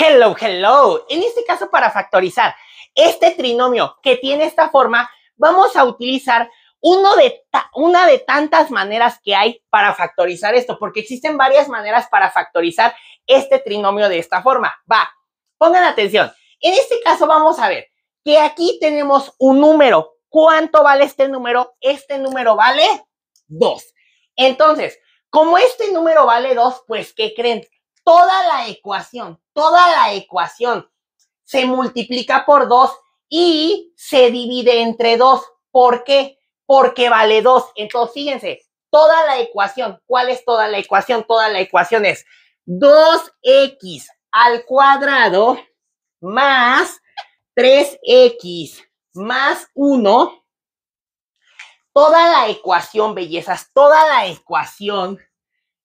Hello, hello. En este caso, para factorizar este trinomio que tiene esta forma, vamos a utilizar una de tantas maneras que hay para factorizar esto, porque existen varias maneras para factorizar este trinomio de esta forma. Va, pongan atención. En este caso vamos a ver que aquí tenemos un número. ¿Cuánto vale este número? Este número vale 2. Entonces, como este número vale 2, pues, ¿qué creen? toda la ecuación, toda la ecuación se multiplica por 2 y se divide entre 2. ¿Por qué? Porque vale 2. Entonces, fíjense, toda la ecuación, ¿cuál es toda la ecuación? Toda la ecuación es 2x al cuadrado más 3x más 1. Toda la ecuación, bellezas, toda la ecuación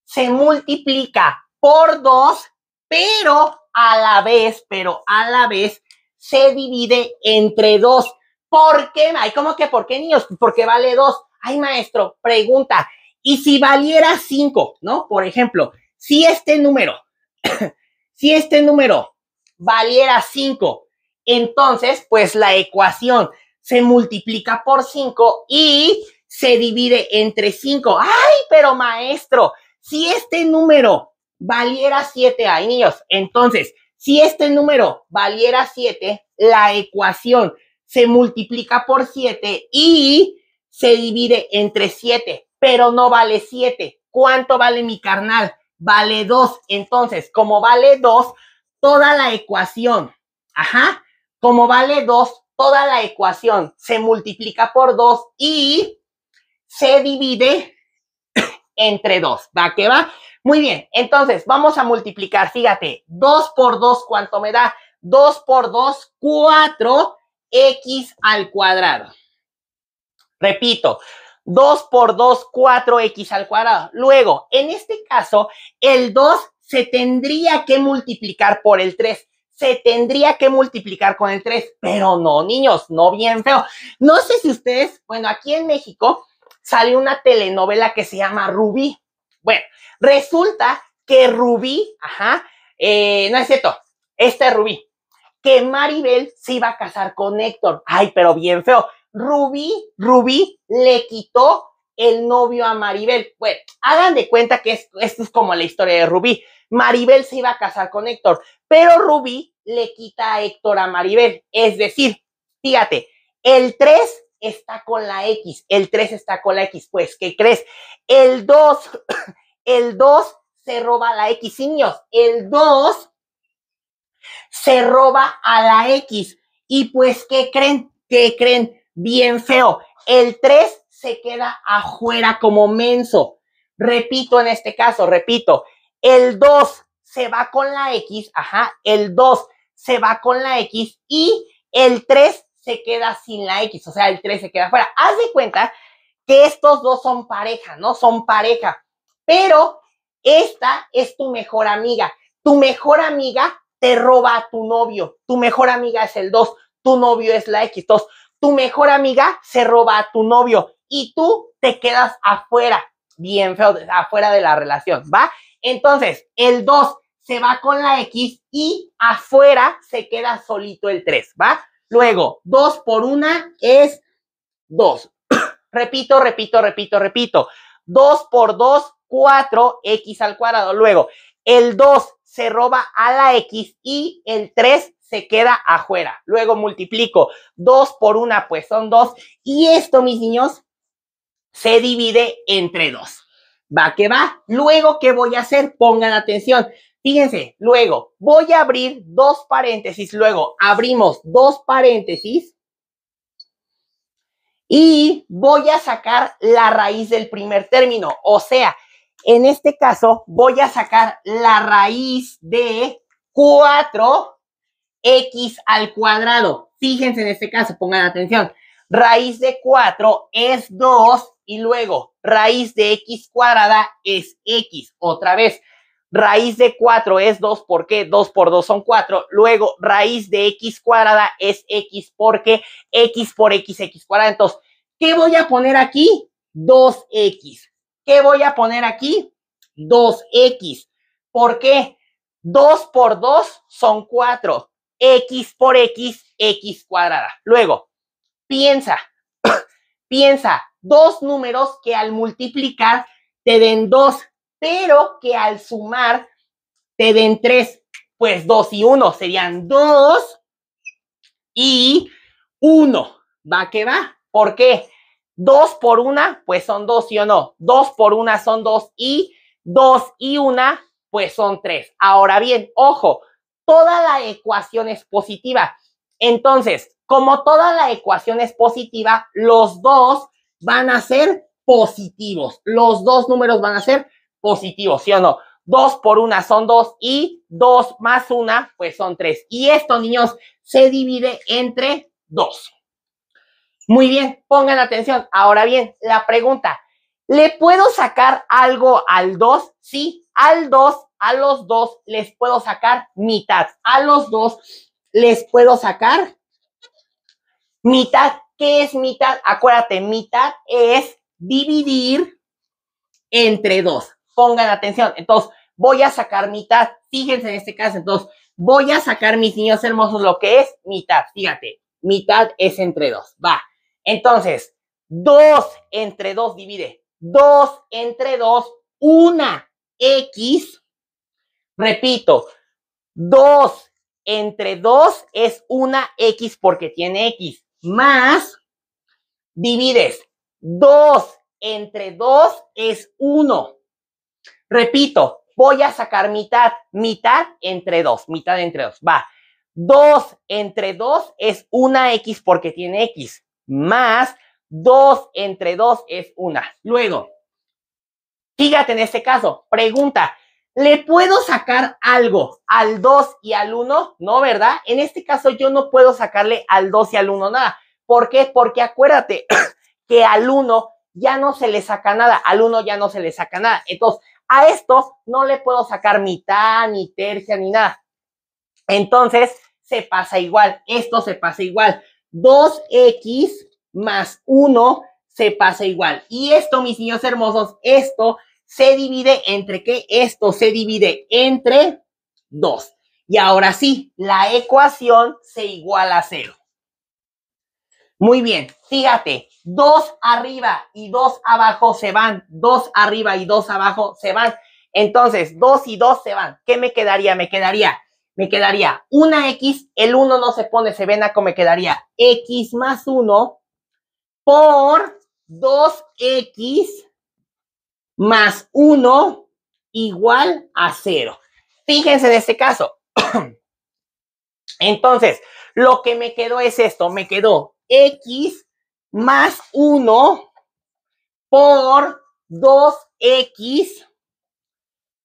se multiplica por dos, pero a la vez, pero a la vez se divide entre dos. ¿Por qué? ¿cómo que por qué, niños? Porque vale dos. Ay, maestro, pregunta. ¿Y si valiera cinco, no? Por ejemplo, si este número, si este número valiera cinco, entonces, pues la ecuación se multiplica por cinco y se divide entre cinco. ¡Ay, pero maestro! Si este número valiera 7. Ahí, niños. Entonces, si este número valiera 7, la ecuación se multiplica por 7 y se divide entre 7, pero no vale 7. ¿Cuánto vale mi carnal? Vale 2. Entonces, como vale 2, toda la ecuación, ajá, como vale 2, toda la ecuación se multiplica por 2 y se divide entre 2. ¿Va que va? Muy bien, entonces vamos a multiplicar, fíjate, 2 por 2, ¿cuánto me da? 2 por 2, 4x al cuadrado. Repito, 2 por 2, 4x al cuadrado. Luego, en este caso, el 2 se tendría que multiplicar por el 3 se tendría que multiplicar con el 3, pero no, niños, no bien feo. No sé si ustedes, bueno, aquí en México sale una telenovela que se llama Rubí. Bueno, resulta que Rubí, ajá, eh, no es cierto, este es Rubí, que Maribel se iba a casar con Héctor. Ay, pero bien feo. Rubí, Rubí le quitó el novio a Maribel. Bueno, hagan de cuenta que esto es como la historia de Rubí. Maribel se iba a casar con Héctor, pero Rubí le quita a Héctor a Maribel. Es decir, fíjate, el 3 está con la X, el 3 está con la X, pues, ¿qué crees? El 2, el 2 se roba la X, niños, el 2 se roba a la X. Y pues, ¿qué creen? ¿Qué creen? Bien feo. El 3 se queda afuera como menso. Repito en este caso, repito, el 2 se va con la X, ajá, el 2 se va con la X y el 3 se queda sin la X, o sea, el 3 se queda fuera. Haz de cuenta que estos dos son pareja, ¿no? Son pareja, pero esta es tu mejor amiga. Tu mejor amiga te roba a tu novio. Tu mejor amiga es el 2, tu novio es la X, 2. Tu mejor amiga se roba a tu novio y tú te quedas afuera, bien feo, afuera de la relación, ¿va? Entonces, el 2 se va con la X y afuera se queda solito el 3, ¿va? Luego, 2 por 1 es 2. repito, repito, repito, repito. 2 por 2, 4 x al cuadrado. Luego, el 2 se roba a la x y el 3 se queda afuera. Luego multiplico 2 por 1, pues son 2. Y esto, mis niños, se divide entre 2. Va que va. Luego, ¿qué voy a hacer? Pongan atención. Fíjense, luego voy a abrir dos paréntesis, luego abrimos dos paréntesis y voy a sacar la raíz del primer término, o sea, en este caso voy a sacar la raíz de 4x al cuadrado. Fíjense en este caso, pongan atención. Raíz de 4 es 2 y luego raíz de x cuadrada es x. Otra vez, Raíz de 4 es 2 porque 2 por 2 son 4. Luego, raíz de x cuadrada es x ¿por qué? x por x, x cuadrada. Entonces, ¿qué voy a poner aquí? 2x. ¿Qué voy a poner aquí? 2x. ¿Por qué? 2 por 2 son 4. X por X, X cuadrada. Luego, piensa, piensa, dos números que al multiplicar te den 2 pero que al sumar te den tres, pues dos y uno serían dos y uno. Va que va. ¿Por qué? Dos por una, pues son dos, y o no? Dos por una son dos y dos y una, pues son tres. Ahora bien, ojo, toda la ecuación es positiva. Entonces, como toda la ecuación es positiva, los dos van a ser positivos. Los dos números van a ser positivo, ¿sí o no? Dos por una son dos y dos más una, pues son tres. Y esto, niños, se divide entre dos. Muy bien, pongan atención. Ahora bien, la pregunta, ¿le puedo sacar algo al dos? Sí, al dos, a los dos les puedo sacar mitad. A los dos les puedo sacar mitad. ¿Qué es mitad? Acuérdate, mitad es dividir entre dos pongan atención. Entonces, voy a sacar mitad, fíjense en este caso, entonces, voy a sacar mis niños hermosos, lo que es mitad, fíjate, mitad es entre dos, va. Entonces, dos entre dos divide, dos entre dos, una x, repito, dos entre dos es una x porque tiene x, más, divides, dos entre dos es uno, Repito, voy a sacar mitad, mitad entre 2, mitad entre 2, va. 2 entre 2 es una X porque tiene X, más 2 entre 2 es una. Luego, fíjate en este caso, pregunta, ¿le puedo sacar algo al 2 y al 1? No, ¿verdad? En este caso yo no puedo sacarle al 2 y al 1 nada. ¿Por qué? Porque acuérdate que al 1 ya no se le saca nada, al 1 ya no se le saca nada. Entonces, a estos no le puedo sacar mitad, ni tercia, ni nada. Entonces, se pasa igual. Esto se pasa igual. 2x más 1 se pasa igual. Y esto, mis niños hermosos, esto se divide entre qué? Esto se divide entre 2. Y ahora sí, la ecuación se iguala a 0. Muy bien, fíjate, dos arriba y dos abajo se van, dos arriba y dos abajo se van. Entonces, dos y dos se van. ¿Qué me quedaría? Me quedaría, me quedaría una X, el 1 no se pone, se ven acá, me quedaría X más 1 por 2X más 1 igual a 0. Fíjense en este caso. Entonces, lo que me quedó es esto, me quedó x más 1 por 2x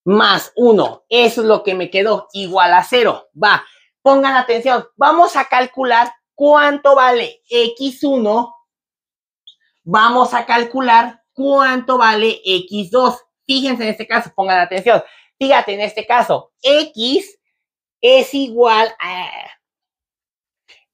más 1. Eso es lo que me quedó igual a 0. Va, pongan atención. Vamos a calcular cuánto vale x1. Vamos a calcular cuánto vale x2. Fíjense en este caso, pongan atención. Fíjate, en este caso, x es igual a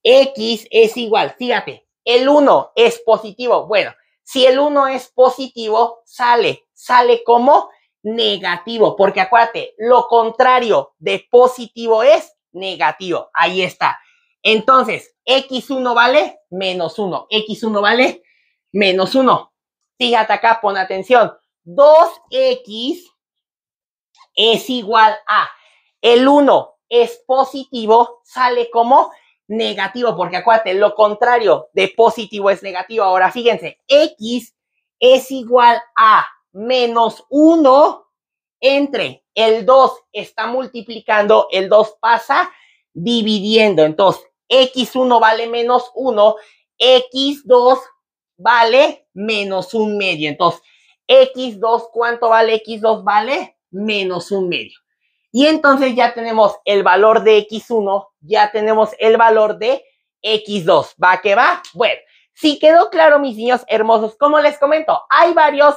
X es igual, fíjate, el 1 es positivo. Bueno, si el 1 es positivo, sale, sale como negativo, porque acuérdate, lo contrario de positivo es negativo. Ahí está. Entonces, X1 vale menos 1, X1 vale menos 1. Fíjate acá, pon atención. 2X es igual a el 1 es positivo, sale como negativo, porque acuérdate, lo contrario de positivo es negativo. Ahora fíjense, x es igual a menos 1 entre el 2 está multiplicando, el 2 pasa dividiendo. Entonces, x1 vale menos 1, x2 vale menos un medio. Entonces, x2, ¿cuánto vale x2? Vale menos un medio. Y entonces ya tenemos el valor de x1 ya tenemos el valor de X2. ¿Va que va? Bueno, si quedó claro, mis niños hermosos, como les comento, hay varios,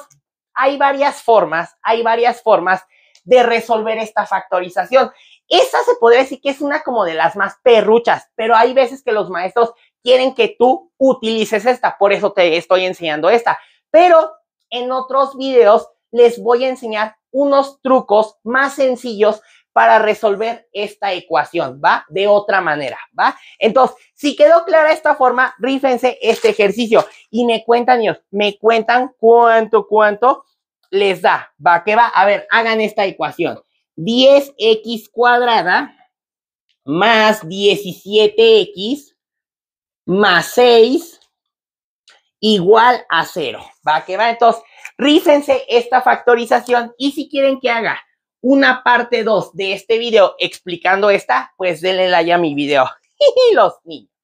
hay varias formas, hay varias formas de resolver esta factorización. Esa se podría decir que es una como de las más perruchas, pero hay veces que los maestros quieren que tú utilices esta, por eso te estoy enseñando esta. Pero en otros videos les voy a enseñar unos trucos más sencillos para resolver esta ecuación, ¿va? De otra manera, ¿va? Entonces, si quedó clara esta forma, rífense este ejercicio y me cuentan, ellos me cuentan cuánto, cuánto les da, ¿va? que va? A ver, hagan esta ecuación. 10x cuadrada más 17x más 6 igual a 0, ¿va? que va? Entonces, rífense esta factorización y si quieren que haga una parte 2 de este video explicando esta, pues denle like a mi video. Los niños.